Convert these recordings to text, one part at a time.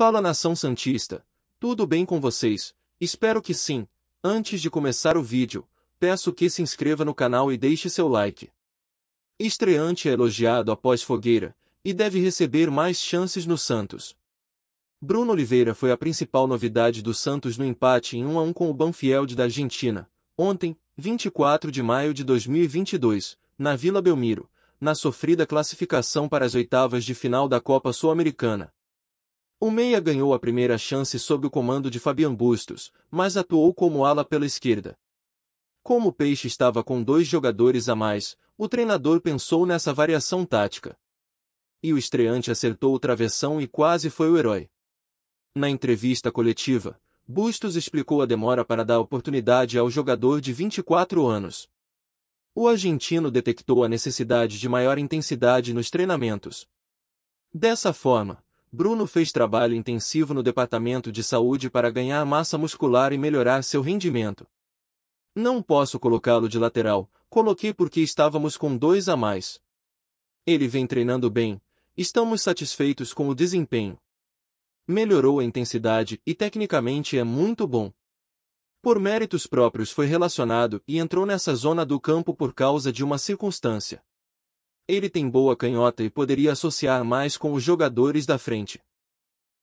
Fala nação santista, tudo bem com vocês? Espero que sim. Antes de começar o vídeo, peço que se inscreva no canal e deixe seu like. Estreante é elogiado após fogueira, e deve receber mais chances no Santos. Bruno Oliveira foi a principal novidade do Santos no empate em 1 a 1 com o Banfield da Argentina, ontem, 24 de maio de 2022, na Vila Belmiro, na sofrida classificação para as oitavas de final da Copa Sul-Americana. O meia ganhou a primeira chance sob o comando de Fabian Bustos, mas atuou como ala pela esquerda. Como o Peixe estava com dois jogadores a mais, o treinador pensou nessa variação tática. E o estreante acertou o travessão e quase foi o herói. Na entrevista coletiva, Bustos explicou a demora para dar oportunidade ao jogador de 24 anos. O argentino detectou a necessidade de maior intensidade nos treinamentos. Dessa forma, Bruno fez trabalho intensivo no departamento de saúde para ganhar massa muscular e melhorar seu rendimento. Não posso colocá-lo de lateral, coloquei porque estávamos com dois a mais. Ele vem treinando bem, estamos satisfeitos com o desempenho. Melhorou a intensidade e tecnicamente é muito bom. Por méritos próprios foi relacionado e entrou nessa zona do campo por causa de uma circunstância. Ele tem boa canhota e poderia associar mais com os jogadores da frente.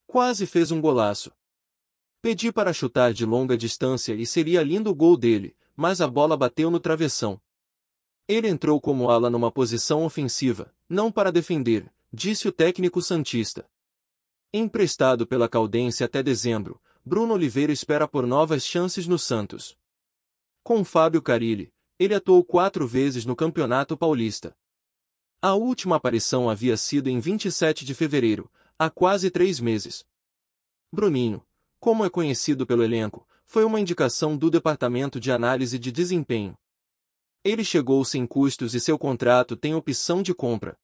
Quase fez um golaço. Pedi para chutar de longa distância e seria lindo o gol dele, mas a bola bateu no travessão. Ele entrou como ala numa posição ofensiva, não para defender, disse o técnico Santista. Emprestado pela Caldense até dezembro, Bruno Oliveira espera por novas chances no Santos. Com Fábio Carilli, ele atuou quatro vezes no Campeonato Paulista. A última aparição havia sido em 27 de fevereiro, há quase três meses. Bruninho, como é conhecido pelo elenco, foi uma indicação do Departamento de Análise de Desempenho. Ele chegou sem custos e seu contrato tem opção de compra.